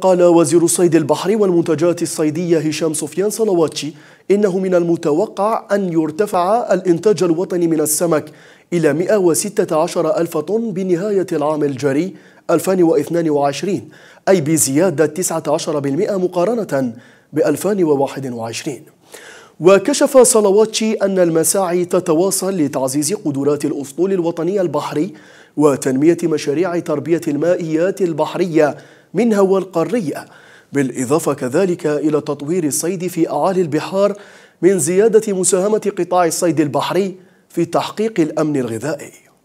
قال وزير الصيد البحري والمنتجات الصيدية هشام سفيان صلواتشي إنه من المتوقع أن يرتفع الإنتاج الوطني من السمك إلى 116 ألف طن بنهاية العام الجاري 2022 أي بزيادة 19% مقارنة ب 2021 وكشف صلواتشي أن المساعي تتواصل لتعزيز قدرات الأسطول الوطني البحري وتنمية مشاريع تربية المائيات البحرية منها والقارية بالإضافة كذلك إلى تطوير الصيد في أعالي البحار من زيادة مساهمة قطاع الصيد البحري في تحقيق الأمن الغذائي